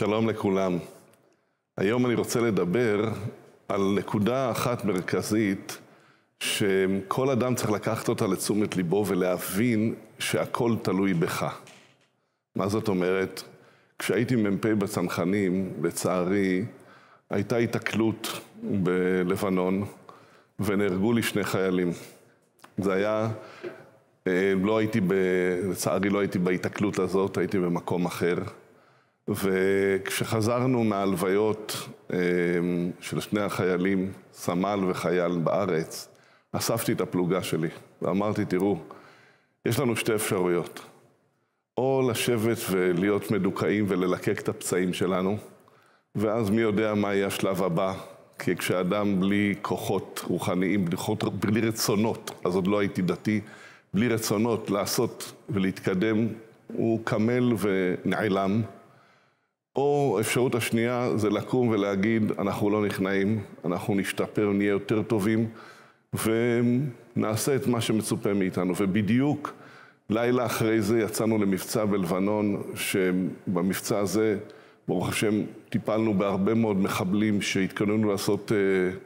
שלום לכולם. היום אני רוצה לדבר על נקודה אחת מרכזית שכל אדם צריך לקחת אותה לתשומת ליבו ולהבין שהכל תלוי בך. מה זאת אומרת? כשהייתי מ"פ בצנחנים, לצערי, הייתה היתקלות בלבנון ונהרגו לי שני חיילים. זה היה, אה, לא הייתי, ב, לצערי לא הייתי בהיתקלות הזאת, הייתי במקום אחר. וכשחזרנו מהלוויות אמ, של שני החיילים, סמל וחייל בארץ, אספתי את הפלוגה שלי ואמרתי, תראו, יש לנו שתי אפשרויות. או לשבת ולהיות מדוכאים וללקק את הפצעים שלנו, ואז מי יודע מה יהיה השלב הבא, כי כשאדם בלי כוחות רוחניים, בלי, בלי רצונות, אז עוד לא הייתי דתי, בלי רצונות לעשות ולהתקדם, הוא קמל ונעלם. או האפשרות השנייה זה לקום ולהגיד, אנחנו לא נכנעים, אנחנו נשתפר, נהיה יותר טובים, ונעשה את מה שמצופה מאיתנו. ובדיוק לילה אחרי זה יצאנו למבצע בלבנון, שבמבצע הזה, ברוך השם, טיפלנו בהרבה מאוד מחבלים שהתכוננו לעשות, אה,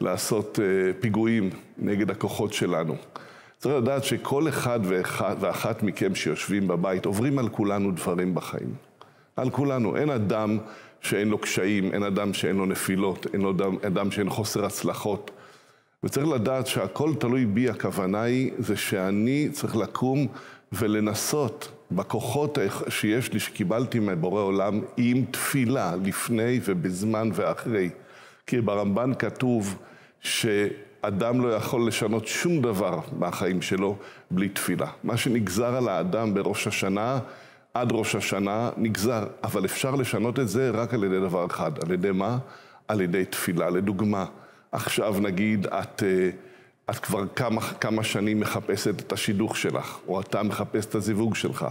לעשות אה, פיגועים נגד הכוחות שלנו. צריך לדעת שכל אחד ואחת, מכם שיושבים בבית, עוברים על כולנו דברים בחיים. על כולנו. אין אדם שאין לו קשיים, אין אדם שאין לו נפילות, אין אדם, אדם שאין חוסר הצלחות. וצריך לדעת שהכל תלוי בי, הכוונה היא, זה שאני צריך לקום ולנסות בכוחות שיש לי, שקיבלתי מבורא עולם, עם תפילה, לפני ובזמן ואחרי. כי ברמב"ן כתוב שאדם לא יכול לשנות שום דבר מהחיים שלו בלי תפילה. מה שנגזר על האדם בראש השנה, עד ראש השנה נגזר, אבל אפשר לשנות את זה רק על ידי דבר אחד. על ידי מה? על ידי תפילה. לדוגמה, עכשיו נגיד את, אה, את כבר כמה, כמה שנים מחפשת את השידוך שלך, או אתה מחפש את הזיווג שלך.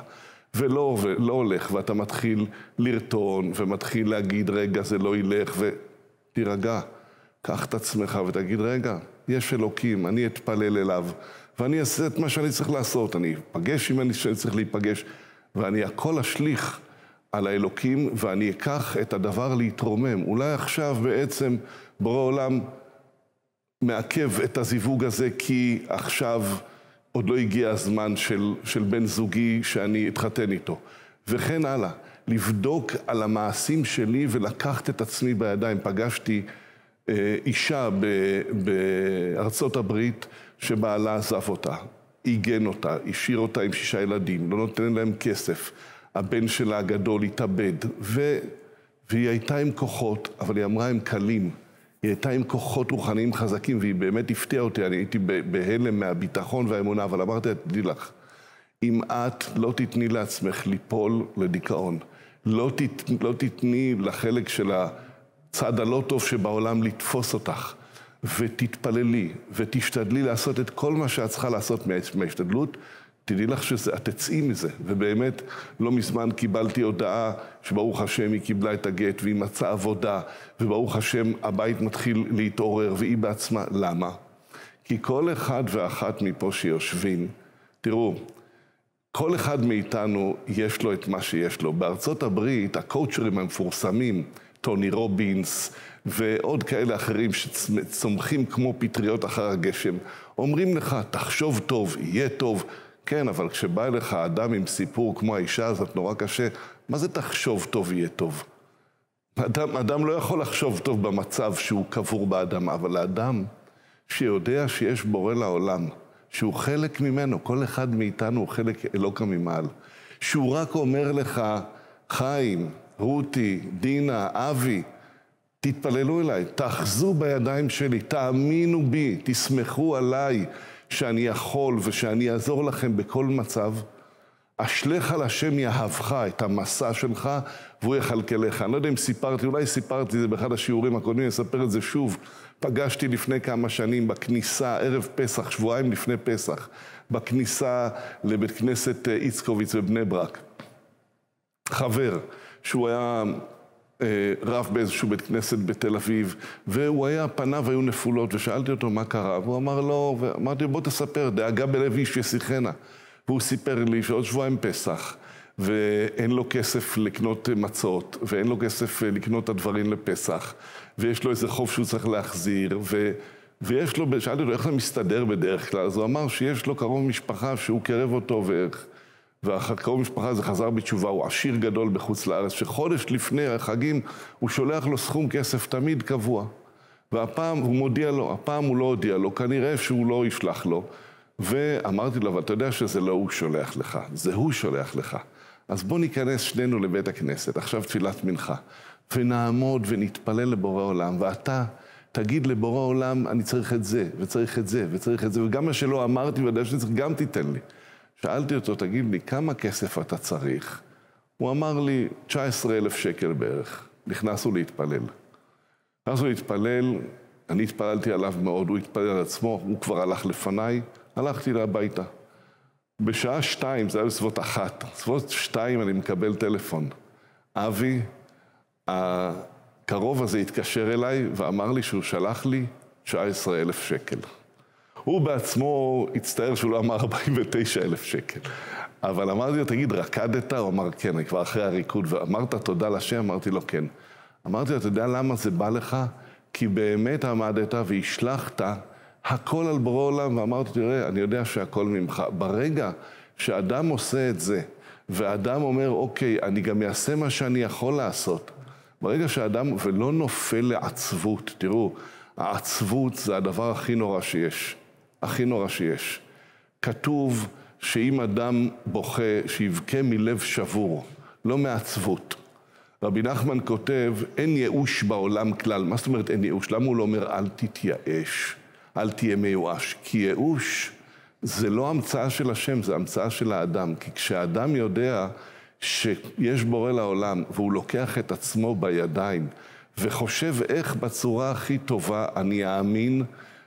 ולא, ולא הולך, ואתה מתחיל לרטון, ומתחיל להגיד, רגע, זה לא ילך, ותירגע. קח את עצמך ותגיד, רגע, יש אלוקים, אני אתפלל אליו, ואני אעשה את מה שאני צריך לעשות, אני אפגש עם מי שאני צריך להיפגש. ואני הכל אשליך על האלוקים, ואני אקח את הדבר להתרומם. אולי עכשיו בעצם בורא עולם מעכב את הזיווג הזה, כי עכשיו עוד לא הגיע הזמן של, של בן זוגי שאני אתחתן איתו. וכן הלאה. לבדוק על המעשים שלי ולקחת את עצמי בידיים. פגשתי אה, אישה ב, בארצות הברית שבעלה עזב אותה. עיגן אותה, השאיר אותה עם שישה ילדים, לא נותן להם כסף. הבן שלה הגדול התאבד, ו... והיא הייתה עם כוחות, אבל היא אמרה הם קלים. היא הייתה עם כוחות רוחניים חזקים, והיא באמת הפתיעה אותי, אני הייתי בהלם מהביטחון והאמונה, אבל אמרתי תדעי לך, אם את לא תתני לעצמך ליפול לדיכאון, לא, תת, לא תתני לחלק של הצד הלא טוב שבעולם לתפוס אותך. ותתפללי ותשתדלי לעשות את כל מה שאת צריכה לעשות מההשתדלות, תדעי לך שאת תצאי מזה. ובאמת, לא מזמן קיבלתי הודעה שברוך השם היא קיבלה את הגט והיא מצאה עבודה, וברוך השם הבית מתחיל להתעורר והיא בעצמה. למה? כי כל אחד ואחת מפה שיושבים, תראו, כל אחד מאיתנו יש לו את מה שיש לו. בארצות הברית, הקואוצ'רים המפורסמים, טוני רובינס ועוד כאלה אחרים שצומחים כמו פטריות אחר הגשם, אומרים לך, תחשוב טוב, יהיה טוב. כן, אבל כשבא אליך אדם עם סיפור כמו האישה הזאת, נורא קשה, מה זה תחשוב טוב, יהיה טוב? אדם, אדם לא יכול לחשוב טוב במצב שהוא קבור באדמה, אבל האדם שיודע שיש בורא לעולם, שהוא חלק ממנו, כל אחד מאיתנו הוא חלק אלוקא ממעל, שהוא רק אומר לך, חיים, רותי, דינה, אבי, תתפללו אליי, תאחזו בידיים שלי, תאמינו בי, תסמכו עליי שאני יכול ושאני אעזור לכם בכל מצב. אשליך על השם יאהבך את המסע שלך והוא יכלכלך. אני לא יודע אם סיפרתי, אולי סיפרתי את זה באחד השיעורים הקודמים, אני אספר את זה שוב. פגשתי לפני כמה שנים בכניסה, ערב פסח, שבועיים לפני פסח, בכניסה לבית כנסת אה, איצקוביץ בבני ברק. חבר, שהוא היה אה, רב באיזשהו בית כנסת בתל אביב, והוא היה, פניו היו נפולות, ושאלתי אותו מה קרה, והוא אמר לו, לא", ואמרתי לו בוא תספר, דאגה בלב איש ישיחנה. והוא סיפר לי שעוד שבועיים פסח, ואין לו כסף לקנות מצות, ואין לו כסף אה, לקנות את הדברים לפסח, ויש לו איזה חוב שהוא צריך להחזיר, ו... ויש לו, שאלתי אותו איך זה מסתדר בדרך כלל, אז הוא אמר שיש לו קרוב משפחה שהוא קרב אותו ואיך. ואחר קרוב משפחה הזה חזר בתשובה, הוא עשיר גדול בחוץ לארץ, שחודש לפני החגים הוא שולח לו סכום כסף תמיד קבוע. והפעם הוא מודיע לו, הפעם הוא לא הודיע לו, כנראה שהוא לא ישלח לו. ואמרתי לו, אבל אתה יודע שזה לא הוא שולח לך, זה הוא שולח לך. אז בוא ניכנס שנינו לבית הכנסת, עכשיו תפילת מנחה, ונעמוד ונתפלל לבורא עולם, ואתה תגיד לבורא עולם, אני צריך את זה, וצריך את זה, וצריך את זה, וגם מה שלא אמרתי, ואני יודע צריך, גם תיתן לי. שאלתי אותו, תגיד לי, כמה כסף אתה צריך? הוא אמר לי, 19 אלף שקל בערך. נכנסנו להתפלל. נכנסנו להתפלל, אני התפללתי עליו מאוד, הוא התפלל על עצמו, הוא כבר הלך לפניי, הלכתי הביתה. בשעה שתיים, זה היה בסביבות אחת, בסביבות שתיים אני מקבל טלפון. אבי, הקרוב הזה התקשר אליי ואמר לי שהוא שלח לי 19 אלף שקל. הוא בעצמו הצטער שהוא לא אמר 49 אלף שקל. אבל אמרתי לו, תגיד, רקדת? הוא אמר, כן, אני כבר אחרי הריקוד. ואמרת תודה לשם? אמרתי לו, כן. אמרתי לו, אתה יודע למה זה בא לך? כי באמת עמדת והשלכת הכל על בורא עולם, ואמרתי, תראה, אני יודע שהכל ממך. ברגע שאדם עושה את זה, ואדם אומר, אוקיי, אני גם אעשה מה שאני יכול לעשות, ברגע שאדם, ולא נופל לעצבות, תראו, העצבות זה הדבר הכי נורא שיש. הכי נורא שיש. כתוב שאם אדם בוכה, שיבכה מלב שבור, לא מעצבות. רבי נחמן כותב, אין ייאוש בעולם כלל. מה זאת אומרת אין ייאוש? למה הוא לא אומר אל תתייאש, אל תהיה מיואש? כי ייאוש זה לא המצאה של השם, זה המצאה של האדם. כי כשאדם יודע שיש בורא לעולם והוא לוקח את עצמו בידיים וחושב איך בצורה הכי טובה אני אאמין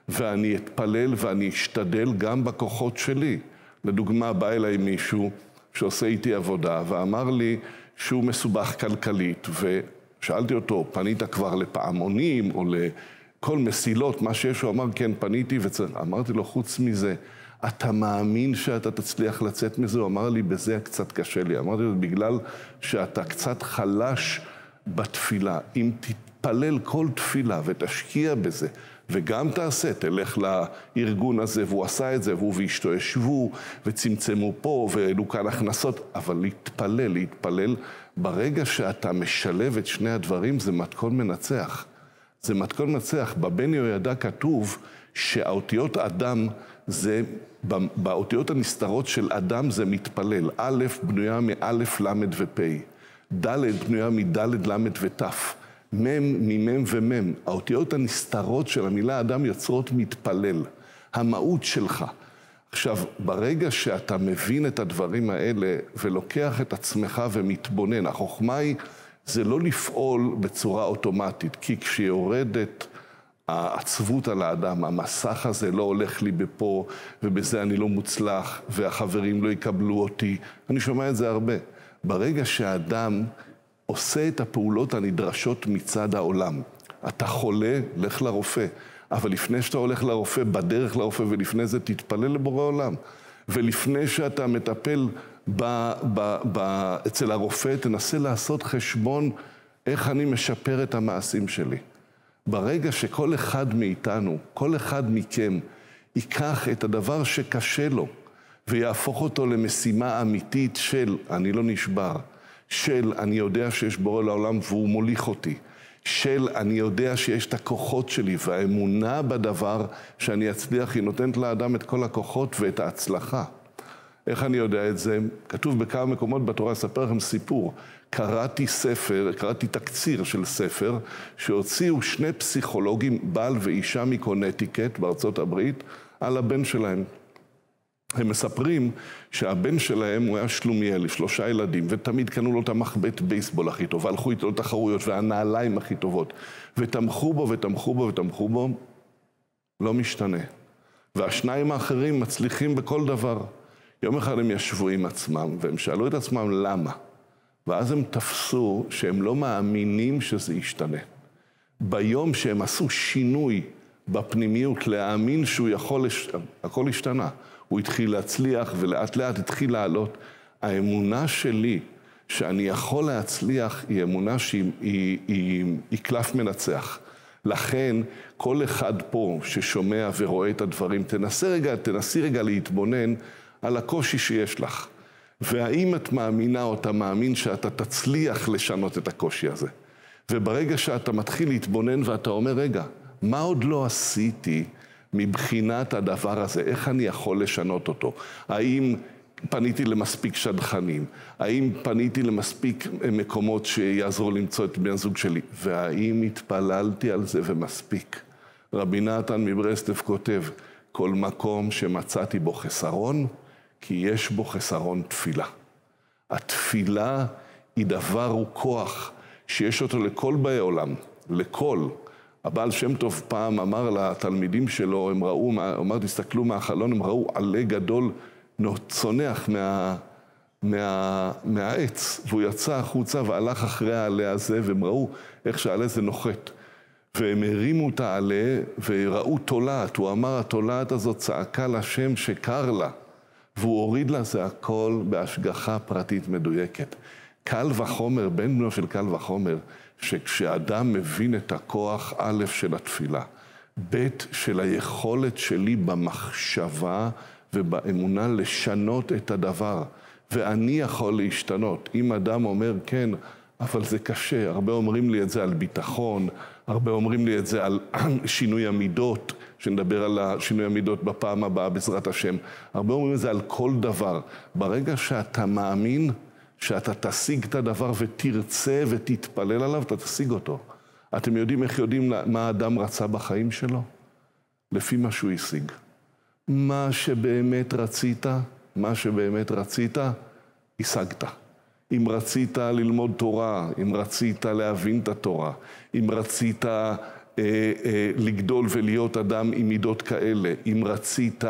ואני אתפלל ואני אשתדל גם בכוחות שלי. לדוגמה, בא אליי מישהו שעושה איתי עבודה ואמר לי שהוא מסובך כלכלית, ושאלתי אותו, פנית כבר לפעמונים או לכל מסילות, מה שיש, הוא אמר, כן, פניתי, ואמרתי לו, חוץ מזה, אתה מאמין שאתה תצליח לצאת מזה? הוא אמר לי, בזה קצת קשה לי. אמרתי לו, בגלל שאתה קצת חלש בתפילה. אם תת... תתפלל כל תפילה ותשקיע בזה, וגם תעשה, תלך לארגון הזה, והוא עשה את זה, והוא ואשתו ישבו, וצמצמו פה, והעלו כאן הכנסות, אבל להתפלל, להתפלל, ברגע שאתה משלב את שני הדברים, זה מתכון מנצח. זה מתכון מנצח. בבן יהוידע כתוב שהאותיות אדם זה, באותיות הנסתרות של אדם זה מתפלל. א' בנויה מא', ל' ופ'. ד' בנויה מד', ל' ות'. מם, ממם ומם. האותיות הנסתרות של המילה אדם יוצרות מתפלל. המהות שלך. עכשיו, ברגע שאתה מבין את הדברים האלה ולוקח את עצמך ומתבונן, החוכמה היא, זה לא לפעול בצורה אוטומטית, כי כשיורדת העצבות על האדם, המסך הזה לא הולך לי בפה, ובזה אני לא מוצלח, והחברים לא יקבלו אותי, אני שומע את זה הרבה. ברגע שאדם... עושה את הפעולות הנדרשות מצד העולם. אתה חולה, לך לרופא. אבל לפני שאתה הולך לרופא, בדרך לרופא ולפני זה, תתפלל לבורא עולם. ולפני שאתה מטפל ב, ב, ב, אצל הרופא, תנסה לעשות חשבון איך אני משפר את המעשים שלי. ברגע שכל אחד מאיתנו, כל אחד מכם, ייקח את הדבר שקשה לו ויהפוך אותו למשימה אמיתית של אני לא נשבר, של אני יודע שיש בורא לעולם והוא מוליך אותי, של אני יודע שיש את הכוחות שלי והאמונה בדבר שאני אצליח, היא נותנת לאדם את כל הכוחות ואת ההצלחה. איך אני יודע את זה? כתוב בכמה מקומות בתורה, אספר לכם סיפור. קראתי ספר, קראתי תקציר של ספר, שהוציאו שני פסיכולוגים, בעל ואישה מקונטיקט בארצות הברית, על הבן שלהם. הם מספרים שהבן שלהם הוא היה שלומיאל, שלושה ילדים, ותמיד קנו לו את המחבט בייסבול הכי טוב, והלכו איתו לתחרויות, והנעליים הכי טובות, ותמכו בו ותמכו בו ותמכו בו, לא משתנה. והשניים האחרים מצליחים בכל דבר. יום אחד הם ישבו עם עצמם, והם שאלו את עצמם למה. ואז הם תפסו שהם לא מאמינים שזה ישתנה. ביום שהם עשו שינוי בפנימיות, להאמין שהוא יכול, לש... הכל השתנה. הוא התחיל להצליח ולאט לאט התחיל לעלות. האמונה שלי שאני יכול להצליח היא אמונה שהיא היא, היא, היא היא קלף מנצח. לכן כל אחד פה ששומע ורואה את הדברים, תנסי רגע, תנסי רגע להתבונן על הקושי שיש לך. והאם את מאמינה או אתה מאמין שאתה תצליח לשנות את הקושי הזה? וברגע שאתה מתחיל להתבונן ואתה אומר, רגע, מה עוד לא עשיתי מבחינת הדבר הזה, איך אני יכול לשנות אותו? האם פניתי למספיק שדכנים? האם פניתי למספיק אה, מקומות שיעזרו למצוא את בן הזוג שלי? והאם התפללתי על זה ומספיק? רבי נתן מברסטף כותב, כל מקום שמצאתי בו חסרון, כי יש בו חסרון תפילה. התפילה היא דבר, הוא כוח, שיש אותו לכל באי עולם, לכל. הבעל שם טוב פעם אמר לתלמידים שלו, הם ראו, הוא אמר, תסתכלו מהחלון, הם ראו עלה גדול צונח מה, מה, מהעץ, והוא יצא החוצה והלך אחרי העלה הזה, והם ראו איך שהעלה הזה נוחת. והם הרימו את העלה וראו תולעת, הוא אמר, התולעת הזאת צעקה לשם שקר לה, והוא הוריד לה, זה הכל בהשגחה פרטית מדויקת. קל וחומר, בן בנו של קל וחומר, שכשאדם מבין את הכוח א' של התפילה, ב' של היכולת שלי במחשבה ובאמונה לשנות את הדבר, ואני יכול להשתנות. אם אדם אומר, כן, אבל זה קשה, הרבה אומרים לי את זה על ביטחון, הרבה אומרים לי את זה על שינוי המידות, שנדבר על שינוי המידות בפעם הבאה בעזרת השם, הרבה אומרים את זה על כל דבר. ברגע שאתה מאמין, שאתה תשיג את הדבר ותרצה ותתפלל עליו, אתה תשיג אותו. אתם יודעים איך יודעים מה האדם רצה בחיים שלו? לפי מה שהוא השיג. מה שבאמת רצית, מה שבאמת רצית, השגת. אם רצית ללמוד תורה, אם רצית להבין את התורה, אם רצית אה, אה, לגדול ולהיות אדם עם מידות כאלה, אם רצית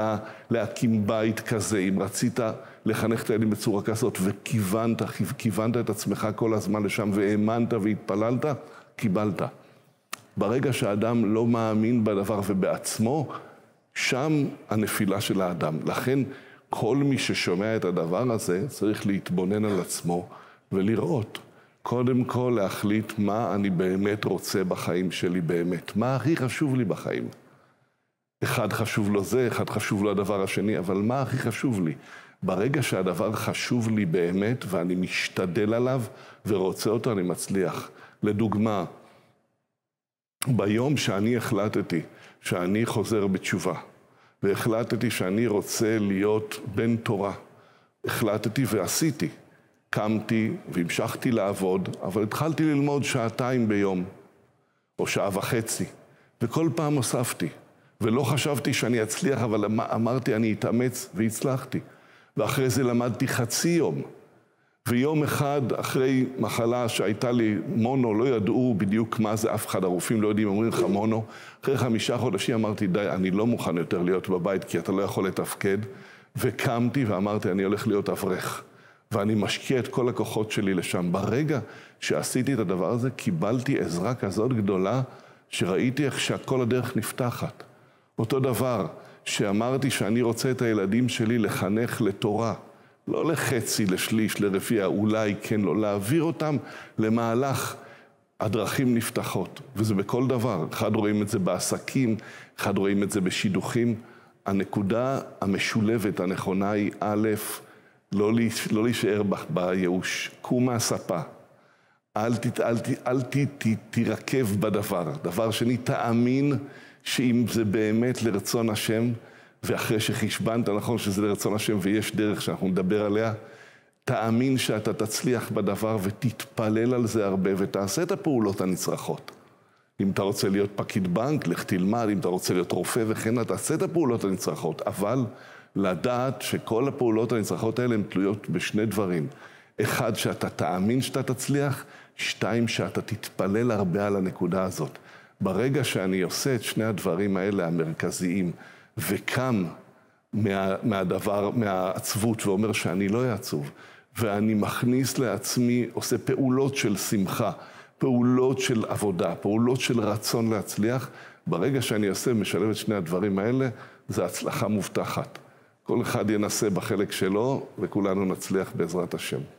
להקים בית כזה, אם רצית לחנך את הילדים בצורה כזאת, וכיוונת, כיוונת את עצמך כל הזמן לשם, והאמנת והתפללת, קיבלת. ברגע שאדם לא מאמין בדבר ובעצמו, שם הנפילה של האדם. לכן כל מי ששומע את הדבר הזה צריך להתבונן על עצמו ולראות קודם כל להחליט מה אני באמת רוצה בחיים שלי באמת, מה הכי חשוב לי בחיים. אחד חשוב לו זה, אחד חשוב לו הדבר השני, אבל מה הכי חשוב לי? ברגע שהדבר חשוב לי באמת ואני משתדל עליו ורוצה אותו, אני מצליח. לדוגמה, ביום שאני החלטתי שאני חוזר בתשובה, והחלטתי שאני רוצה להיות בן תורה, החלטתי ועשיתי. קמתי והמשכתי לעבוד, אבל התחלתי ללמוד שעתיים ביום, או שעה וחצי, וכל פעם הוספתי. ולא חשבתי שאני אצליח, אבל אמ-, אמרתי, אני אתאמץ, והצלחתי. ואחרי זה למדתי חצי יום. ויום אחד אחרי מחלה שהייתה לי מונו, לא ידעו בדיוק מה זה, אף אחד, הרופאים לא יודעים, אומרים לך מונו. אחרי חמישה חודשים אמרתי, די, אני לא מוכן יותר להיות בבית, כי אתה לא יכול לתפקד. וקמתי ואמרתי, אני הולך להיות אברך. ואני משקיע את כל הכוחות שלי לשם. ברגע שעשיתי את הדבר הזה, קיבלתי עזרה כזאת גדולה, שראיתי איך שהכל הדרך נפתחת. אותו דבר, שאמרתי שאני רוצה את הילדים שלי לחנך לתורה, לא לחצי, לשליש, לרפייה, אולי כן, לא, להעביר אותם למהלך. הדרכים נפתחות, וזה בכל דבר. אחד רואים את זה בעסקים, אחד רואים את זה בשידוכים. הנקודה המשולבת הנכונה היא א', לא, לא להישאר בייאוש. קום מהספה. אל, תת, אל, ת, אל ת, ת, תירקב בדבר. דבר שני, תאמין שאם זה באמת לרצון השם, ואחרי שחשבנת, נכון שזה לרצון השם ויש דרך שאנחנו נדבר עליה, תאמין שאתה תצליח בדבר ותתפלל על זה הרבה ותעשה את הפעולות הנצרכות. אם אתה רוצה להיות פקיד בנק, לך תלמד, אם אתה רוצה להיות רופא וכן הלאה, תעשה את הפעולות הנצרכות, אבל לדעת שכל הפעולות הנצרכות האלה הן תלויות בשני דברים. אחד, שאתה תאמין שאתה תצליח, שתיים, שאתה תתפלל הרבה על הנקודה הזאת. ברגע שאני עושה את שני הדברים האלה המרכזיים, וקם מה, מהדבר, מהעצבות ואומר שאני לא אעצוב, ואני מכניס לעצמי, עושה פעולות של שמחה, פעולות של עבודה, פעולות של רצון להצליח, ברגע שאני עושה, משלב את שני הדברים האלה, זה הצלחה מובטחת. כל אחד ינסה בחלק שלו, וכולנו נצליח בעזרת השם.